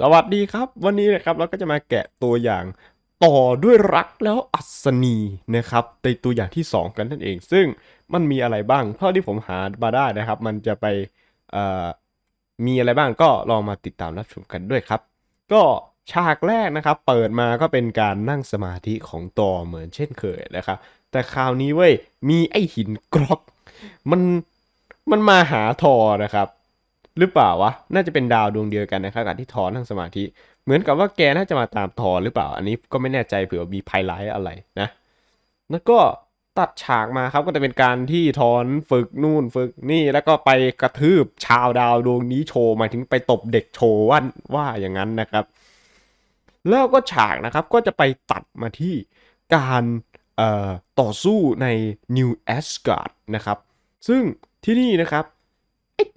สวัสดีครับ วันนี้นะครับเราก็จะมาแกะตัวอย่างต่อด้วยรักแล้วอัศนีนะครับในตัวอย่างที่ 2 กันนั่นเอง ซึ่งมันมีอะไรบ้างเท่าที่ผมหามาได้นะครับ มันจะไปมีอะไรบ้างก็ลองมาติดตามรับชมกันด้วยครับ ก็ฉากแรกนะครับ เปิดมาก็เป็นการนั่งสมาธิของต่อเหมือนเช่นเคยนะครับ แต่คราวนี้เว้ยมีไอหินกรอกมันมันมาหาทอนะครับหรือเปล่าวะ น่าจะเป็นดาวดวงเดียวกันนะครับกับที่ทอนทางสมาธิเหมือนกับว่าแกน่าจะมาตามทอนหรือเปล่า อันนี้ก็ไม่แน่ใจเผื่อมีภัยร้ายอะไรนะ แล้วก็ตัดฉากมาครับก็จะเป็นการที่ทอนฝึกนู่นฝึกนี่แล้วก็ไปกระทืบชาวดาวดวงนี้โชว์หมายถึงไปตบเด็กโชว์ว่าว่าอย่างนั้นนะครับ แล้วก็ฉากนะครับก็จะไปตัดมาที่การต่อสู้ใน New Asgard นะครับ ซึ่งที่นี่นะครับ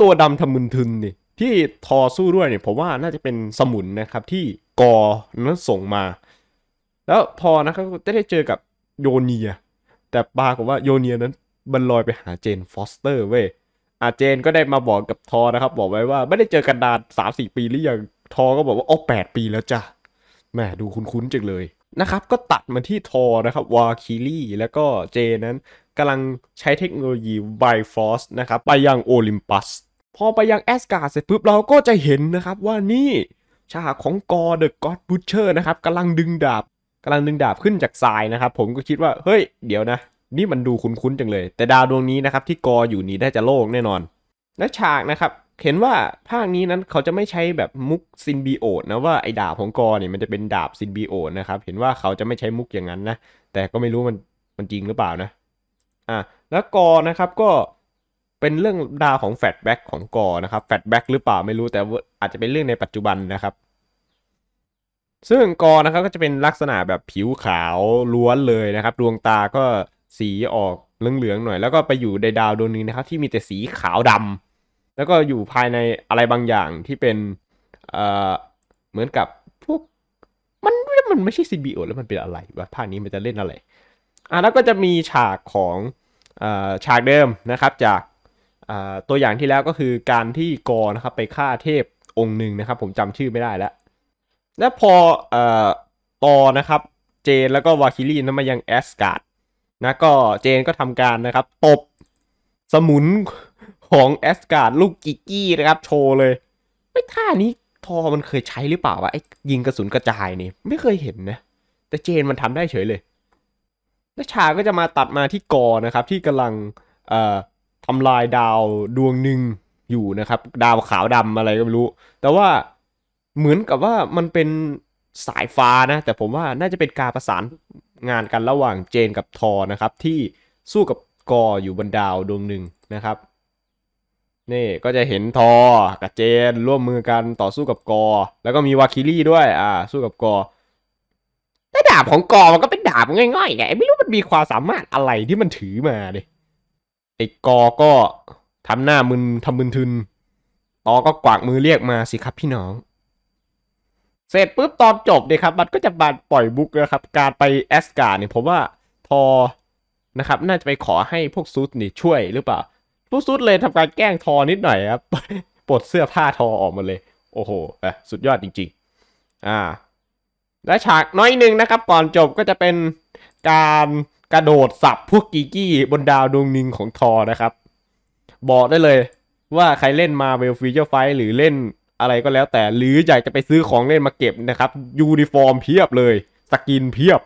ตัวดำทามึนทึนนี่ ที่ทอสู้ด้วยเนี่ยผมว่าน่าจะเป็นสมุนนะครับที่กอนั้นส่งมา แล้วทอนะครับก็ได้เจอกับโยเนียแต่ปากว่าโยเนียนั้นบันลอยไปหาเจนฟอสเตอร์เว้ยอาเจนก็ได้มาบอกกับทอนะครับ บอกไว้ว่าไม่ได้เจอกันนานสามสี่ปี หรือยังทอก็บอกว่าอ๋อแปดปีแล้วจ้ะแหมดูคุ้นๆจังเลยนะครับก็ตัดมาที่ทอนะครับวาคิลี่แล้วก็เจนนั้นกำลังใช้เทคโนโลยีไบฟอสนะครับไปยังโอลิมปัส พอไปยังแอสการ์เสร็จปุ๊บเราก็จะเห็นนะครับว่านี่ฉากของกอเดอะก็อดบูชเชอร์นะครับกำลังดึงดาบกำลังดึงดาบขึ้นจากทรายนะครับ ผมก็คิดว่า เฮ้ยเดี๋ยวนะ นี่มันดูคุ้นๆจังเลย แต่ดาวดวงนี้นะครับ ที่กออยู่นี้ได้จะโล่งแน่นอน และฉากนะครับ เห็นว่าภาคนี้นั้นเขาจะไม่ใช้แบบมุกซินบีโอดนะว่าไอ้ดาบของกอเนี่ยมันจะเป็นดาบซินบีโอดนะครับเห็นว่าเขาจะไม่ใช้มุกอย่างนั้นนะแต่ก็ไม่รู้มันมันจริงหรือเปล่านะอ่ะแล้วกอนะครับก็เป็นเรื่องดาวของแฟตแบ็กของกอนะครับแฟตแบ็กหรือเปล่าไม่รู้แต่อาจจะเป็นเรื่องในปัจจุบันนะครับ ซึ่งกอนะครับก็จะเป็นลักษณะแบบผิวขาวล้วนเลยนะครับ ดวงตาก็สีออกเหลือง ๆ หน่อย แล้วก็ไปอยู่ในดาวดวงนึงนะครับ ที่มีแต่สีขาวดำ แล้วก็อยู่ภายในอะไรบางอย่างที่เป็นเอ่อเหมือนกับพวก มันมันไม่ใช่ซบีโอแล้วมันเป็นอะไรวะภาคนี้มันจะเล่นอะไรอ่ะแล้วก็จะมีฉากของอฉากเดิมนะครับจากตัวอย่างที่แล้วก็คือการที่กอนะครับไปฆ่าเทพองค์หนึ่งนะครับ ผมจำชื่อไม่ได้แล้ว และพออตอนะครับเจนแล้วก็วาคิลี่นั้นมายังแอสการ์ดนะก็เจนก็ทำการนะครับ ตบสมุนของแอสการ์ดลูกกิกกี้นะครับโชว์เลย ไม่ท่านี้ทอมันเคยใช้หรือเปล่าวะไอ้ยิงกระสุนกระจายนี่ไม่เคยเห็นนะแต่เจนมันทำได้เฉยเลยและฉากก็จะมาตัดมาที่กอนะครับที่กำลังทำลายดาวดวงหนึ่งอยู่นะครับ ดาวขาวดำอะไรก็ไม่รู้ แต่ว่าเหมือนกับว่ามันเป็นสายฟ้านะ แต่ผมว่าน่าจะเป็นการประสานงานกันระหว่างเจนกับทอนะครับ ที่สู้กับกออยู่บนดาวดวงหนึ่งนะครับ นี่ก็จะเห็นทอกับเจนร่วมมือกันต่อสู้กับกอแล้วก็มีวาคิรี่ด้วยอ่า สู้กับกอแอ้ดาบของกอมันก็เป็นดาบง่ายๆไงไม่รู้มันมีความสามารถอะไรที่มันถือมาเลยไอ้กอก็ทำหน้ามึนทำมึนทึนตอก็กวากมือเรียกมาสิครับพี่น้อง เสร็จปุ๊บตอนจบเนี่ยครับ มันก็จะบานปล่อยบุกนะครับ การไปแอสการ์เนี่ยผมว่าทอ นะครับ น่าจะไปขอให้พวกซูดนี่ช่วยหรือเปล่าพวกซูดเลยทำการแกล้งทอนิดหน่อยครับปลดเสื้อผ้าทอออกมาเลย โอ้โหอ่ะสุดยอดจริง ๆ อ่าและฉากน้อยหนึ่งนะครับก่อนจบก็จะเป็นการกระโดดสับพวกกีกี้บนดาวดวงหนึ่งของทอนะครับ บอกได้เลยว่าใครเล่นมาเวลฟิเจอร์ไฟหรือเล่นอะไรก็แล้วแต่หรืออยากจะไปซื้อของเล่นมาเก็บนะครับ ยูนิฟอร์มเพียบเลย สกินเพียบ